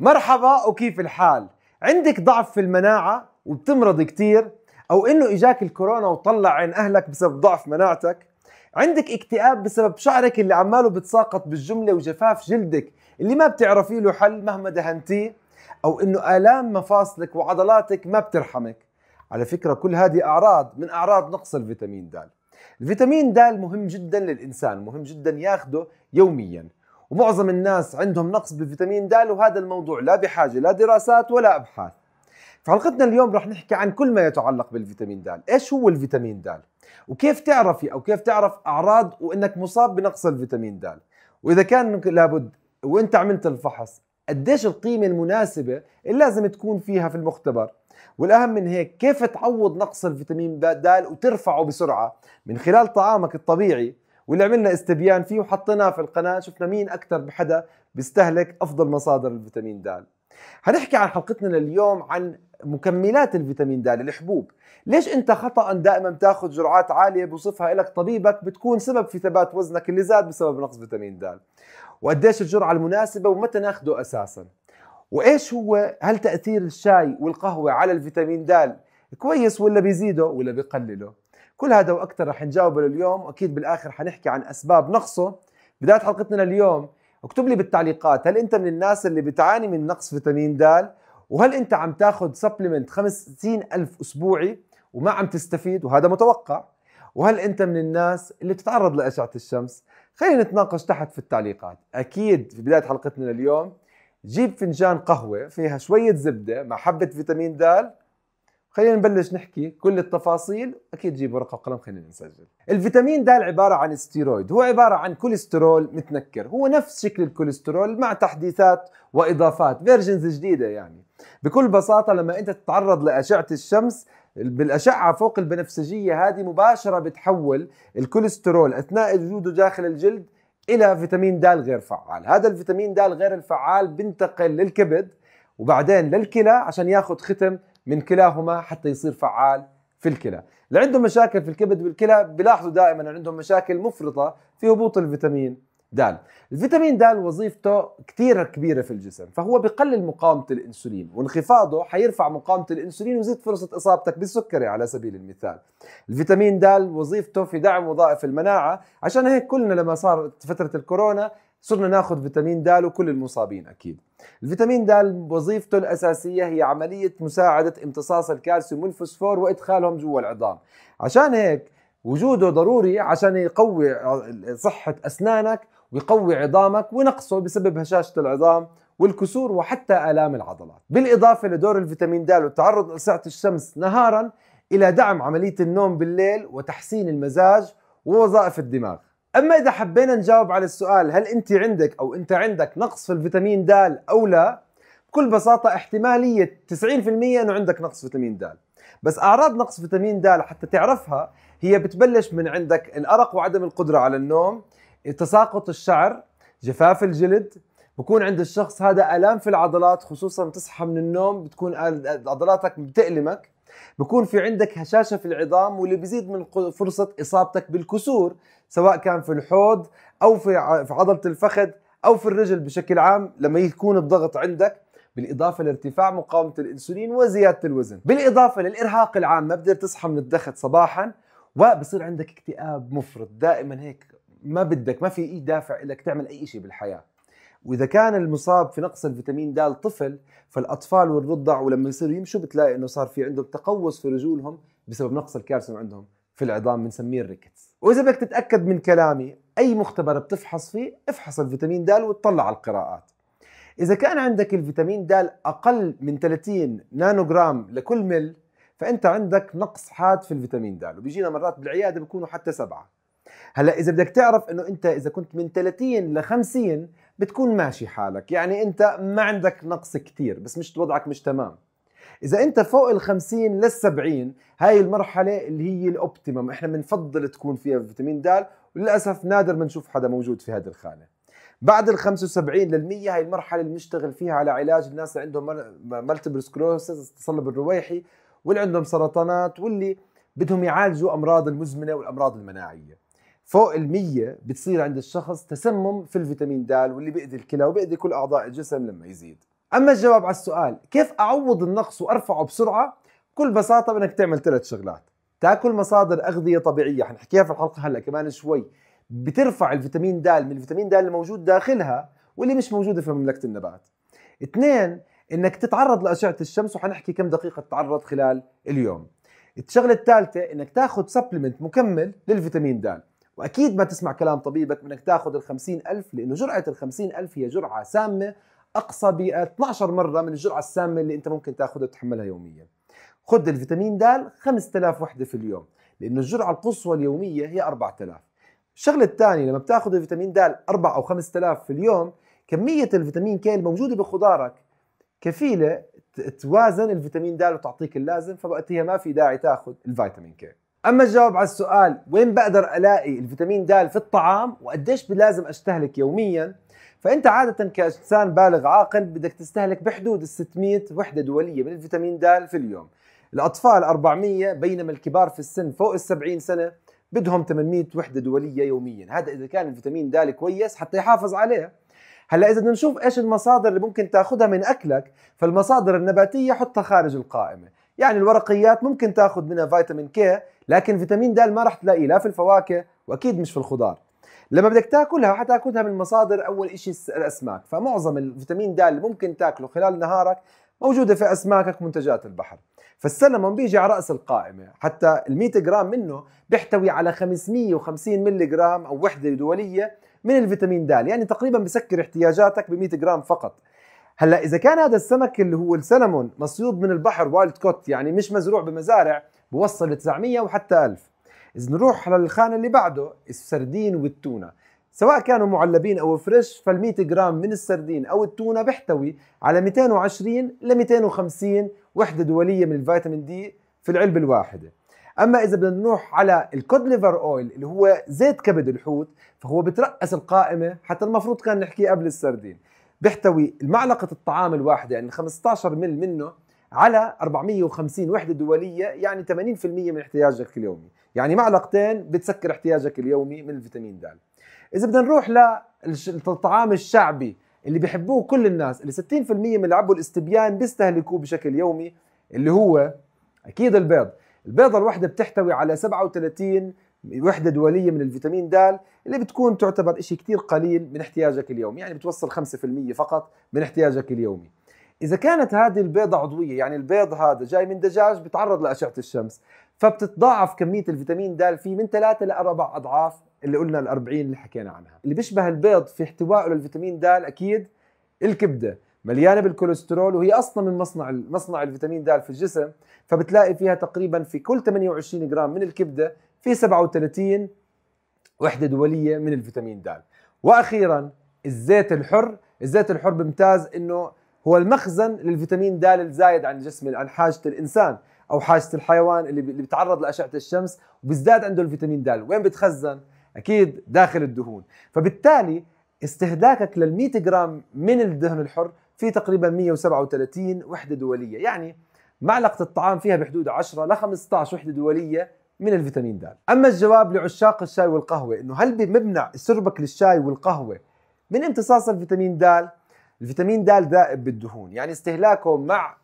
مرحبا وكيف الحال؟ عندك ضعف في المناعة وبتمرض كتير أو إنه إجاك الكورونا وطلع عين أهلك بسبب ضعف مناعتك عندك اكتئاب بسبب شعرك اللي عماله بتساقط بالجملة وجفاف جلدك اللي ما بتعرفي له حل مهما دهنتيه أو إنه آلام مفاصلك وعضلاتك ما بترحمك على فكرة كل هذه أعراض من أعراض نقص الفيتامين د الفيتامين د مهم جدا للإنسان مهم جدا ياخده يوميا ومعظم الناس عندهم نقص بفيتامين د وهذا الموضوع لا بحاجة لا دراسات ولا أبحاث في حلقتنا اليوم رح نحكي عن كل ما يتعلق بالفيتامين د ايش هو الفيتامين د وكيف تعرفي أو كيف تعرف أعراض وإنك مصاب بنقص الفيتامين د وإذا كان لابد وإنت عملت الفحص قديش القيمة المناسبة اللي لازم تكون فيها في المختبر والأهم من هيك كيف تعوض نقص الفيتامين د وترفعه بسرعة من خلال طعامك الطبيعي واللي عملنا استبيان فيه وحطيناه في القناه شفنا مين اكثر بحدا بيستهلك افضل مصادر الفيتامين د هنحكي عن حلقتنا لليوم عن مكملات الفيتامين د الحبوب ليش انت خطا دائما بتاخذ جرعات عاليه بوصفها لك طبيبك بتكون سبب في ثبات وزنك اللي زاد بسبب نقص فيتامين د وقديش الجرعه المناسبه ومتى ناخده اساسا وايش هو هل تاثير الشاي والقهوه على الفيتامين د كويس ولا بيزيده ولا بيقلله كل هذا واكثر رح نجاوبه لليوم واكيد بالاخر حنحكي عن اسباب نقصه بدايه حلقتنا لليوم اكتب لي بالتعليقات هل انت من الناس اللي بتعاني من نقص فيتامين د وهل انت عم تاخذ سبلمنت 50 ألف اسبوعي وما عم تستفيد وهذا متوقع وهل انت من الناس اللي بتتعرض لاشعه الشمس خلينا نتناقش تحت في التعليقات اكيد في بدايه حلقتنا لليوم جيب فنجان قهوه فيها شويه زبده مع حبه فيتامين د خلينا نبلش نحكي كل التفاصيل اكيد جيب ورقه وقلم خلينا نسجل الفيتامين د عباره عن ستيرويد هو عباره عن كوليسترول متنكر هو نفس شكل الكوليسترول مع تحديثات واضافات فيرجنز جديده يعني بكل بساطه لما انت تتعرض لاشعه الشمس بالاشعه فوق البنفسجيه هذه مباشره بتحول الكوليسترول اثناء وجوده داخل الجلد الى فيتامين د غير فعال هذا الفيتامين د غير الفعال بينتقل للكبد وبعدين للكلى عشان ياخذ ختم من كلاهما حتى يصير فعال في الكلى اللي عندهم مشاكل في الكبد والكلى بلاحظوا دائما أن عندهم مشاكل مفرطة في هبوط الفيتامين د الفيتامين د وظيفته كثير كبيرة في الجسم فهو بقلل مقاومة الإنسولين وانخفاضه حيرفع مقاومة الإنسولين ويزيد فرصة إصابتك بالسكري على سبيل المثال الفيتامين د وظيفته في دعم وظائف المناعة عشان هيك كلنا لما صار فترة الكورونا صرنا ناخذ فيتامين د وكل المصابين اكيد الفيتامين د وظيفته الاساسيه هي عمليه مساعده امتصاص الكالسيوم والفوسفور وادخالهم جوا العظام عشان هيك وجوده ضروري عشان يقوي صحه اسنانك ويقوي عظامك ونقصه بسبب هشاشه العظام والكسور وحتى الام العضلات بالاضافه لدور الفيتامين د والتعرض لاسعه الشمس نهارا الى دعم عمليه النوم بالليل وتحسين المزاج ووظائف الدماغ اما اذا حبينا نجاوب على السؤال هل انت عندك او انت عندك نقص في الفيتامين د او لا بكل بساطه احتماليه 90% انه عندك نقص فيتامين د بس اعراض نقص فيتامين د حتى تعرفها هي بتبلش من عندك الارق وعدم القدره على النوم تساقط الشعر جفاف الجلد بكون عند الشخص هذا الام في العضلات خصوصا بتصحى من النوم بتكون عضلاتك بتألمك بكون في عندك هشاشه في العظام واللي بيزيد من فرصه اصابتك بالكسور سواء كان في الحوض او في عضله الفخذ او في الرجل بشكل عام لما يكون الضغط عندك بالإضافة لارتفاع مقاومة الأنسولين وزيادة الوزن بالإضافة للإرهاق العام ما بتقدر تصحى من الدخت صباحا وبصير عندك اكتئاب مفرط دائما هيك ما بدك ما في اي دافع لك تعمل اي شيء بالحياه واذا كان المصاب في نقص الفيتامين د طفل فالاطفال والرضع ولما يصيروا يمشوا بتلاقي انه صار في عندهم تقوس في رجولهم بسبب نقص الكالسيوم عندهم في العظام بنسميه الريكتس واذا بدك تتاكد من كلامي اي مختبر بتفحص فيه افحص الفيتامين د وتطلع على القراءات اذا كان عندك الفيتامين د اقل من 30 جرام لكل مل فانت عندك نقص حاد في الفيتامين د وبيجينا مرات بالعياده بيكونوا حتى سبعة هلا اذا بدك تعرف انه انت اذا كنت من 30 ل 50 بتكون ماشي حالك يعني انت ما عندك نقص كتير بس مش وضعك مش تمام اذا انت فوق ال 50 لل 70 هاي المرحله اللي هي الاوبتيمم احنا بنفضل تكون فيها فيتامين د وللاسف نادر ما نشوف حدا موجود في هذه الخانه بعد ال 75 لل 100 هي المرحله اللي بنشتغل فيها على علاج الناس اللي عندهم مالتيبل سكلوسس التصلب الرويحي واللي عندهم سرطانات واللي بدهم يعالجوا امراض المزمنه والامراض المناعيه فوق ال 100 بتصير عند الشخص تسمم في الفيتامين د واللي بيأذي الكلى وبيأذي كل أعضاء الجسم لما يزيد أما الجواب على السؤال كيف أعوض النقص وأرفعه بسرعة بكل بساطة بدك تعمل ثلاث شغلات تاكل مصادر أغذية طبيعية حنحكيها في الحلقة هلا كمان شوي بترفع الفيتامين د من الفيتامين د اللي موجود داخلها واللي مش موجودة في مملكة النبات اثنين انك تتعرض لاشعه الشمس وحنحكي كم دقيقه تتعرض خلال اليوم الشغله الثالثه انك تاخذ سبلمنت مكمل للفيتامين د واكيد ما تسمع كلام طبيبك انك تاخذ ال 50000 لانه جرعه ال 50000 هي جرعه سامه اقصى ب 12 مره من الجرعه السامه اللي انت ممكن تاخذها وتحملها يوميا خذ الفيتامين د 5000 وحده في اليوم لانه الجرعه القصوى اليوميه هي 4000 الشغله الثانيه لما بتاخذ الفيتامين د 4 او 5000 في اليوم كميه الفيتامين كي الموجوده بخضارك كفيله توازن الفيتامين د وتعطيك اللازم فوقتها ما في داعي تاخذ الفيتامين كي اما الجواب على السؤال وين بقدر الاقي الفيتامين د في الطعام وقديش لازم استهلك يوميا فانت عاده كانسان بالغ عاقل بدك تستهلك بحدود ال 600 وحده دوليه من الفيتامين د في اليوم الاطفال 400 بينما الكبار في السن فوق ال 70 سنه بدهم 800 وحده دوليه يوميا هذا اذا كان الفيتامين د كويس حتى يحافظ عليه هلا اذا بدنا نشوف ايش المصادر اللي ممكن تاخذها من اكلك فالمصادر النباتيه حطها خارج القائمه يعني الورقيات ممكن تاخذ منها فيتامين كي لكن فيتامين د ما راح تلاقيه لا في الفواكه واكيد مش في الخضار لما بدك تاكلها حتاكلها من مصادر اول شيء الاسماك فمعظم الفيتامين د اللي ممكن تاكله خلال نهارك موجوده في اسماكك منتجات البحر فالسلمون بيجي على راس القائمه حتى ال100 جرام منه بيحتوي على 550 ملي جرام او وحده دوليه من الفيتامين د يعني تقريبا بسكر احتياجاتك ب100 جرام فقط هلا اذا كان هذا السمك اللي هو السلمون مصيود من البحر وايلد كوت يعني مش مزروع بمزارع بوصل 900 وحتى 1000 اذا نروح للخانه اللي بعده السردين والتونه سواء كانوا معلبين او فريش فال100 جرام من السردين او التونه بيحتوي على 220 ل 250 وحده دوليه من الفيتامين دي في العلبه الواحده اما اذا بدنا نروح على الكود ليفر اويل اللي هو زيت كبد الحوت فهو بترأس القائمه حتى المفروض كان نحكيه قبل السردين بيحتوي معلقه الطعام الواحده يعني 15 مل منه على 450 وحده دوليه يعني 80% من احتياجك اليومي يعني معلقتين بتسكر احتياجك اليومي من الفيتامين د اذا بدنا نروح للطعام الشعبي اللي بيحبوه كل الناس اللي 60% من العبوا الاستبيان بيستهلكوه بشكل يومي اللي هو اكيد البيض البيضة الواحدة بتحتوي على 37 وحدة دولية من الفيتامين د اللي بتكون تعتبر شيء كثير قليل من احتياجك اليومي يعني بتوصل 5% فقط من احتياجك اليومي اذا كانت هذه البيضه عضويه يعني البيض هذا جاي من دجاج بتعرض لاشعه الشمس فبتتضاعف كميه الفيتامين د فيه من ثلاثة لاربع اضعاف اللي قلنا ال 40 اللي حكينا عنها اللي بيشبه البيض في احتوائه للفيتامين د اكيد الكبده مليانه بالكوليسترول وهي اصلا من مصنع مصنع الفيتامين د في الجسم فبتلاقي فيها تقريبا في كل 28 جرام من الكبده في 37 وحده دوليه من الفيتامين د واخيرا الزيت الحر الزيت الحر بمتاز انه هو المخزن للفيتامين د الزايد عن الجسم عن حاجه الانسان او حاجه الحيوان اللي بيتعرض لاشعه الشمس وبيزداد عنده الفيتامين د وين بتخزن اكيد داخل الدهون فبالتالي استهلاكك لل 100 جرام من الدهن الحر في تقريبا 137 وحده دوليه يعني معلقه الطعام فيها بحدود 10 ل 15 وحده دوليه من الفيتامين د اما الجواب لعشاق الشاي والقهوه انه هل بمنع شربك للشاي والقهوه من امتصاص الفيتامين د الفيتامين د دائب بالدهون يعني استهلاكه مع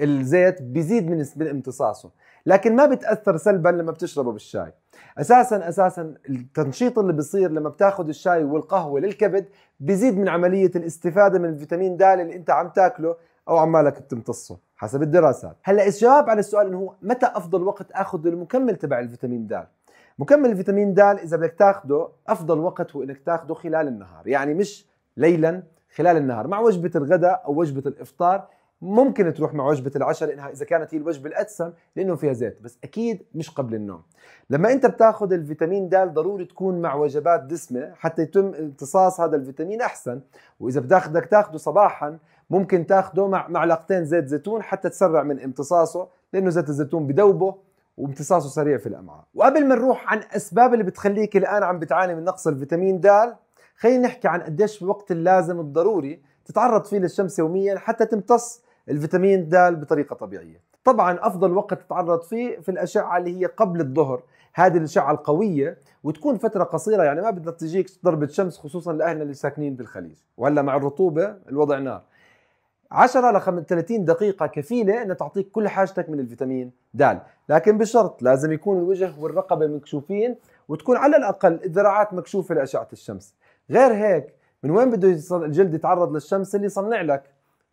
الزيت بيزيد من امتصاصه لكن ما بتاثر سلبا لما بتشربه بالشاي اساسا اساسا التنشيط اللي بيصير لما بتاخذ الشاي والقهوه للكبد بيزيد من عمليه الاستفاده من الفيتامين د اللي انت عم تاكله او عمالك بتمتصه حسب الدراسات هلا الجواب على السؤال انه هو متى افضل وقت اخذ المكمل تبع الفيتامين د مكمل الفيتامين د اذا بدك تاخده افضل وقت هو انك تاخده خلال النهار يعني مش ليلا خلال النهار مع وجبه الغداء او وجبه الافطار ممكن تروح مع وجبه العشاء لانها اذا كانت هي الوجبه الادسم لانه فيها زيت بس اكيد مش قبل النوم لما انت بتاخذ الفيتامين د ضروري تكون مع وجبات دسمه حتى يتم امتصاص هذا الفيتامين احسن واذا بدك تاخذه صباحا ممكن تاخذه مع معلقتين زيت زيتون حتى تسرع من امتصاصه لانه زيت الزيتون بدوبه وامتصاصه سريع في الامعاء وقبل ما نروح عن اسباب اللي بتخليك الان عم بتعاني من نقص الفيتامين د خلينا نحكي عن قديش الوقت اللازم الضروري تتعرض فيه للشمس يوميا حتى تمتص الفيتامين د بطريقه طبيعيه طبعا افضل وقت تتعرض فيه في الاشعه اللي هي قبل الظهر هذه الاشعه القويه وتكون فتره قصيره يعني ما بدها تجيك ضربه شمس خصوصا لاهلنا اللي ساكنين بالخليج وهلا مع الرطوبه الوضع نار 10 ل 30 دقيقة كفيلة انها تعطيك كل حاجتك من الفيتامين د، لكن بشرط لازم يكون الوجه والرقبة مكشوفين وتكون على الاقل الذراعات مكشوفة لاشعة الشمس. غير هيك من وين بده الجلد يتعرض للشمس اللي يصنع لك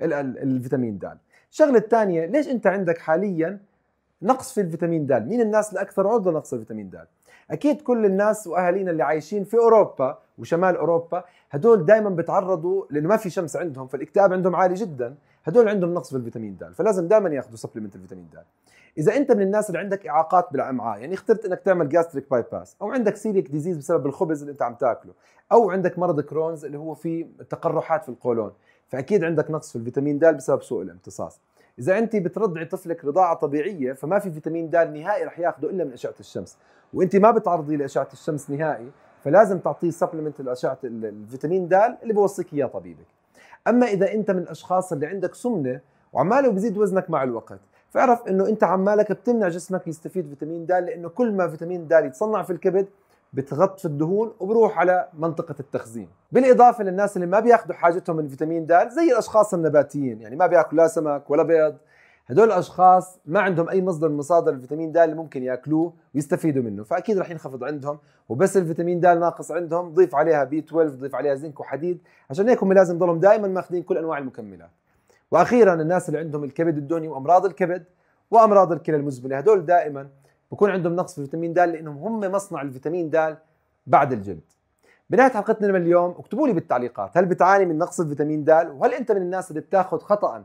الفيتامين د الشغله الثانيه ليش انت عندك حاليا نقص في الفيتامين د مين الناس الاكثر عرضه لنقص الفيتامين د اكيد كل الناس واهالينا اللي عايشين في اوروبا وشمال اوروبا هدول دائما بتعرضوا لانه ما في شمس عندهم فالاكتئاب عندهم عالي جدا هدول عندهم نقص في الفيتامين د فلازم دائما ياخذوا سبلمنت الفيتامين د اذا انت من الناس اللي عندك اعاقات بالامعاء يعني اخترت انك تعمل جاستريك باي باس او عندك سيريك ديزيز بسبب الخبز اللي انت عم تاكله او عندك مرض كرونز اللي هو في تقرحات في القولون فاكيد عندك نقص في الفيتامين د بسبب سوء الامتصاص اذا انت بترضعي طفلك رضاعه طبيعيه فما في فيتامين د نهائي رح ياخذه الا من اشعه الشمس وانت ما بتعرضي لاشعه الشمس نهائي فلازم تعطيه سبلمنت لاشعه الفيتامين د اللي بوصيك اياه طبيبك اما اذا انت من الاشخاص اللي عندك سمنه وعماله بزيد وزنك مع الوقت فاعرف انه انت عمالك بتمنع جسمك يستفيد فيتامين د لانه كل ما فيتامين د يتصنع في الكبد بتغط في الدهون وبروح على منطقة التخزين بالإضافة للناس اللي ما بياخذوا حاجتهم من فيتامين د زي الأشخاص النباتيين يعني ما بياكلوا لا سمك ولا بيض هدول الاشخاص ما عندهم اي مصدر من مصادر الفيتامين د اللي ممكن ياكلوه ويستفيدوا منه فاكيد رح ينخفض عندهم وبس الفيتامين د ناقص عندهم ضيف عليها بي 12 ضيف عليها زنك وحديد عشان هيك هم لازم يضلهم دائما ماخذين كل انواع المكملات واخيرا الناس اللي عندهم الكبد الدهني وامراض الكبد وامراض الكلى المزمنه هدول دائما بكون عندهم نقص في الفيتامين د لانهم هم مصنع الفيتامين د بعد الجلد بنهايه حلقتنا من اليوم اكتبوا لي بالتعليقات هل بتعاني من نقص الفيتامين د وهل انت من الناس اللي بتاخذ خطا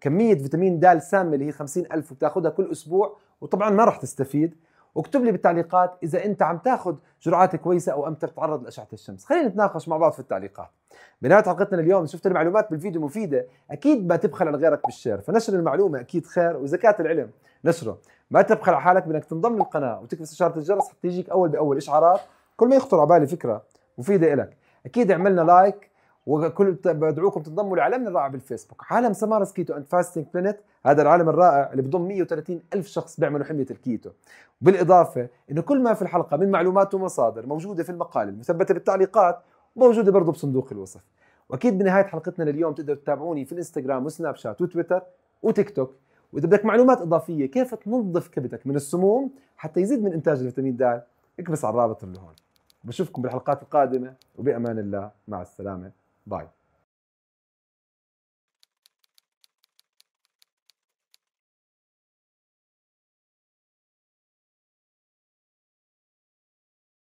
كميه فيتامين د سامه اللي هي 50 ألف وبتاخذها كل اسبوع وطبعا ما راح تستفيد واكتب لي بالتعليقات اذا انت عم تاخذ جرعات كويسه او عم تتعرض لاشعه الشمس خلينا نتناقش مع بعض في التعليقات بنهايه حلقتنا اليوم شفت المعلومات بالفيديو مفيده اكيد ما تبخل عن غيرك بالشير فنشر المعلومه اكيد خير وزكاه العلم نشره ما تبخل على حالك بانك تنضم للقناه وتكبس اشاره الجرس حتى يجيك اول باول اشعارات كل ما يخطر على بالي فكره مفيده لك اكيد اعملنا لايك وكل بدعوكم تنضموا لعالمنا الرائع بالفيسبوك عالم سمارس كيتو اند فاستنج بلانيت هذا العالم الرائع اللي بضم 130 الف شخص بيعملوا حميه الكيتو بالاضافه انه كل ما في الحلقه من معلومات ومصادر موجوده في المقال المثبته بالتعليقات موجوده برضه بصندوق الوصف واكيد بنهايه حلقتنا لليوم تقدروا تتابعوني في الانستغرام وسناب شات وتويتر وتيك توك واذا بدك معلومات اضافيه كيف تنظف كبدك من السموم حتى يزيد من انتاج الفيتامين د اكبس على الرابط اللي هون بشوفكم بالحلقات القادمه وبامان الله مع السلامه Bye.